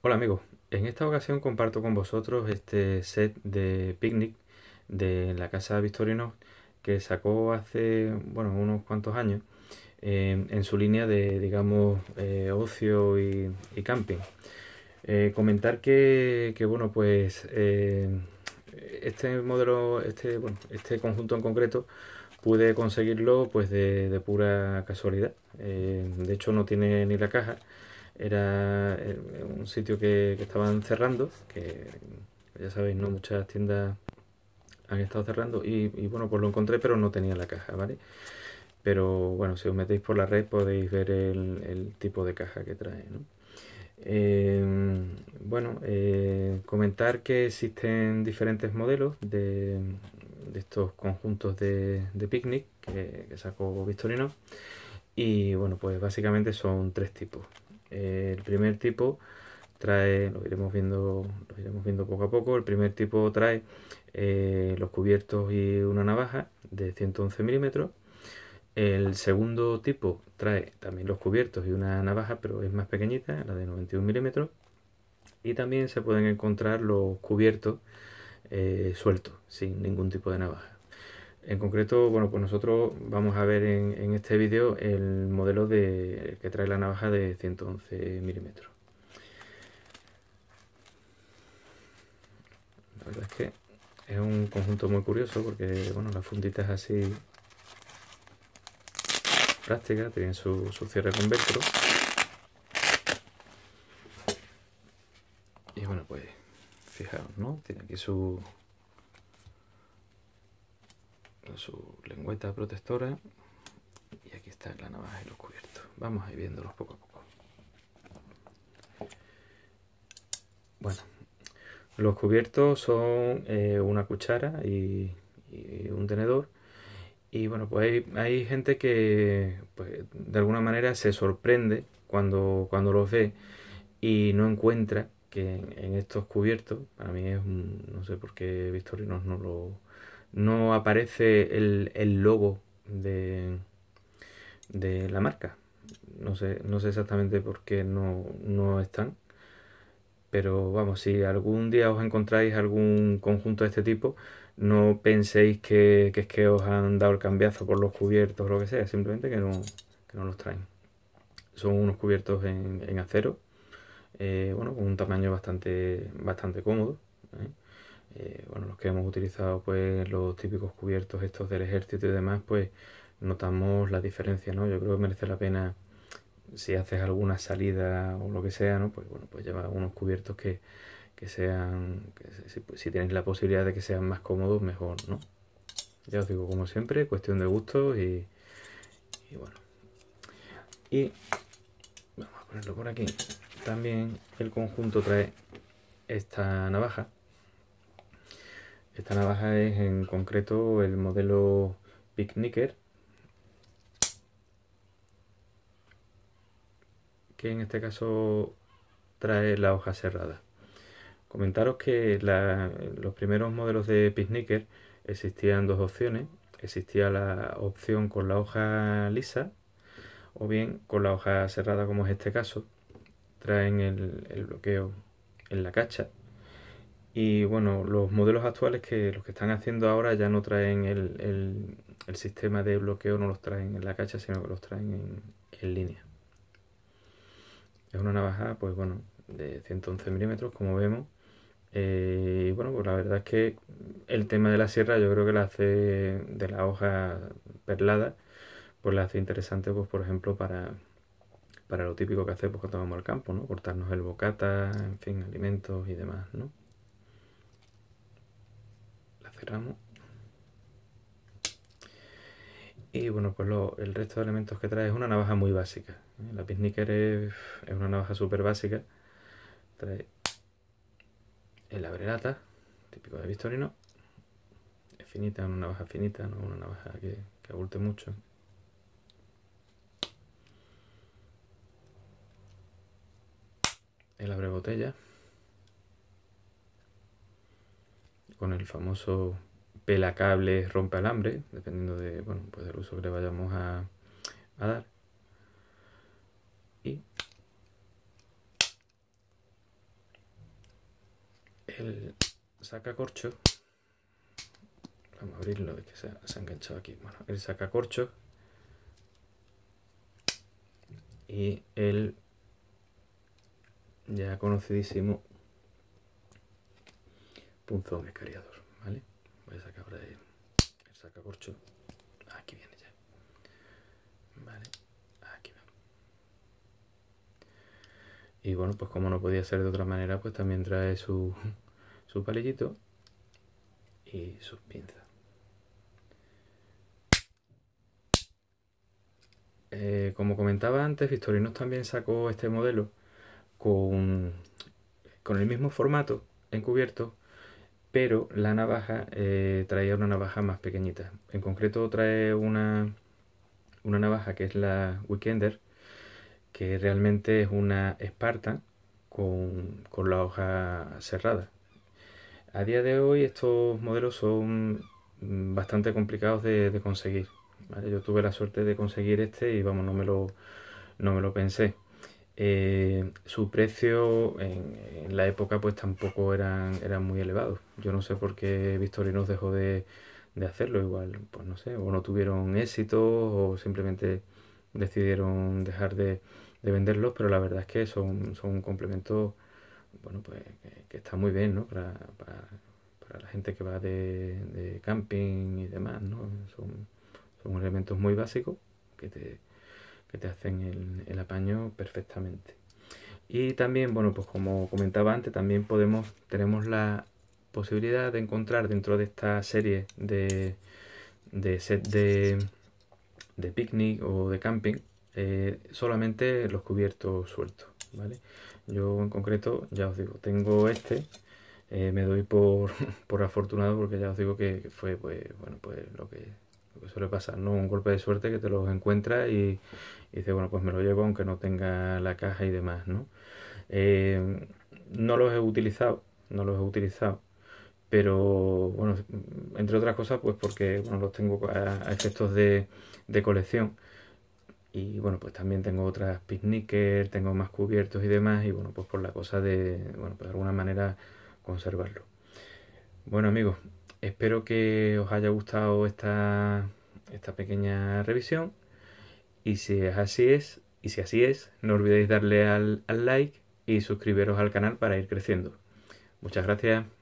Hola amigos, en esta ocasión comparto con vosotros este set de picnic de la casa Victorinox que sacó hace bueno, unos cuantos años eh, en su línea de digamos eh, ocio y, camping. Eh, comentar que, que, bueno pues este modelo, este, bueno, este conjunto en concreto pude conseguirlo pues de pura casualidad. de hecho no tiene ni la caja era eh, un sitio que, estaban cerrando, que ya sabéis, ¿no? Muchas tiendas han estado cerrando y, bueno, pues lo encontré, pero no tenía la caja, ¿vale? Pero bueno, si os metéis por la red podéis ver el, tipo de caja que trae, ¿no? Eh, bueno, eh, comentar que existen diferentes modelos de, estos conjuntos de, picnic que, que sacó Victorino y bueno, pues básicamente son tres tipos, eh, el primer tipo trae, lo iremos viendo, lo iremos viendo poco a poco. El primer tipo trae eh, los cubiertos y una navaja de 111 milímetros. El segundo tipo trae también los cubiertos y una navaja, pero es más pequeñita, la de 91 milímetros. Y también se pueden encontrar los cubiertos eh, sueltos, sin ningún tipo de navaja. En concreto, bueno, pues nosotros vamos a ver en, este vídeo el modelo de, que trae la navaja de 111 milímetros. La verdad es que es un conjunto muy curioso porque, bueno, la fundita es así práctica, tiene su, su cierre con velcro. Y bueno, pues fijaos, ¿no? Tiene aquí su, su lengüeta protectora y aquí está la navaja y los cubiertos vamos a ir viéndolos poco a poco bueno los cubiertos son eh, una cuchara y, un tenedor y bueno pues hay, gente que pues, de alguna manera se sorprende cuando, cuando los ve y no encuentra que en, estos cubiertos para mí es un, no sé por qué Victorinos no lo no aparece el, el logo de, de, la marca. No sé, no sé exactamente por qué no, no están. Pero vamos, si algún día os encontráis algún conjunto de este tipo, no penséis que, es que os han dado el cambiazo por los cubiertos o lo que sea, simplemente que no, que no los traen. Son unos cubiertos en, acero, eh, bueno, con un tamaño bastante, bastante cómodo. ¿eh? Eh, bueno, los que hemos utilizado pues los típicos cubiertos estos del ejército y demás, pues notamos la diferencia, ¿no? Yo creo que merece la pena si haces alguna salida o lo que sea, ¿no? Pues bueno, pues lleva unos cubiertos que, sean, si, tienes pues, la posibilidad de que sean más cómodos, mejor, ¿no? Ya os digo, como siempre, cuestión de gusto y, y bueno. Y vamos a ponerlo por aquí. También el conjunto trae esta navaja esta navaja es en concreto el modelo Picnicker, que en este caso trae la hoja cerrada. Comentaros que los primeros modelos de Picnicker existían dos opciones. Existía la opción con la hoja lisa o bien con la hoja cerrada como es este caso. Traen el, el bloqueo en la cacha y bueno, los modelos actuales que los que están haciendo ahora ya no traen el, sistema de bloqueo, no los traen en la cacha, sino que los traen en, línea. Es una navaja, pues bueno, de 111 milímetros, como vemos. Eh, y bueno, pues la verdad es que el tema de la sierra yo creo que la hace de la hoja perlada, pues la hace interesante, pues por ejemplo, para, para lo típico que hace cuando vamos al campo, ¿no? Cortarnos el bocata, en fin, alimentos y demás, ¿no? cerramos y bueno pues lo, el resto de elementos que trae es una navaja muy básica la Piznicker es, es, una navaja súper básica trae el abrelata típico de Victorino es finita, una navaja finita no una navaja que, que abulte mucho el abre botella con el famoso pelacable rompe alambre, dependiendo de, pues del uso que le vayamos a, dar. Y el sacacorcho, vamos a abrirlo, es que se ha, se ha enganchado aquí. Bueno, el sacacorcho y el ya conocidísimo punzón escariador ¿vale? Voy a sacar ahora el, Aquí viene ya. Vale, aquí va. Y bueno, pues como no podía ser de otra manera, pues también trae su, su palillito y sus pinzas. Eh, como comentaba antes, Victorinos también sacó este modelo con, con el mismo formato encubierto, pero la navaja eh, traía una navaja más pequeñita. En concreto trae una, navaja que es la Weekender, que realmente es una esparta con, la hoja cerrada. A día de hoy estos modelos son mm, bastante complicados de, conseguir. Yo tuve la suerte de conseguir este y vamos, no no me lo pensé. Eh, su precio en, la época pues tampoco eran, eran muy elevados. Yo no sé por qué Victorinos dejó de, hacerlo, igual, pues no sé, o no tuvieron éxito o simplemente decidieron dejar de, venderlos, pero la verdad es que son, son un complemento bueno, pues, que, está muy bien ¿no? para, para, la gente que va de, camping y demás. ¿no? Son, son elementos muy básicos que te, que te hacen el, apaño perfectamente. Y también, bueno, pues como comentaba antes, también podemos, tenemos la posibilidad de encontrar dentro de esta serie de, de set de, de picnic o de camping eh, solamente los cubiertos sueltos, ¿vale? Yo en concreto, ya os digo, tengo este, eh, me doy por, por afortunado porque ya os digo que fue, pues, bueno, pues lo que que suele pasar, ¿no? Un golpe de suerte que te los encuentras y, dices, bueno, pues me lo llevo aunque no tenga la caja y demás, ¿no? Eh, no los he utilizado, no los he utilizado, pero bueno, entre otras cosas, pues porque bueno, los tengo a, efectos de, colección. Y bueno, pues también tengo otras picnicker tengo más cubiertos y demás, y bueno, pues por la cosa de, bueno, pues de alguna manera conservarlo. Bueno amigos, Espero que os haya gustado esta, esta pequeña revisión. Y si es así es, y si así es, no olvidéis darle al, al like y suscribiros al canal para ir creciendo. Muchas gracias.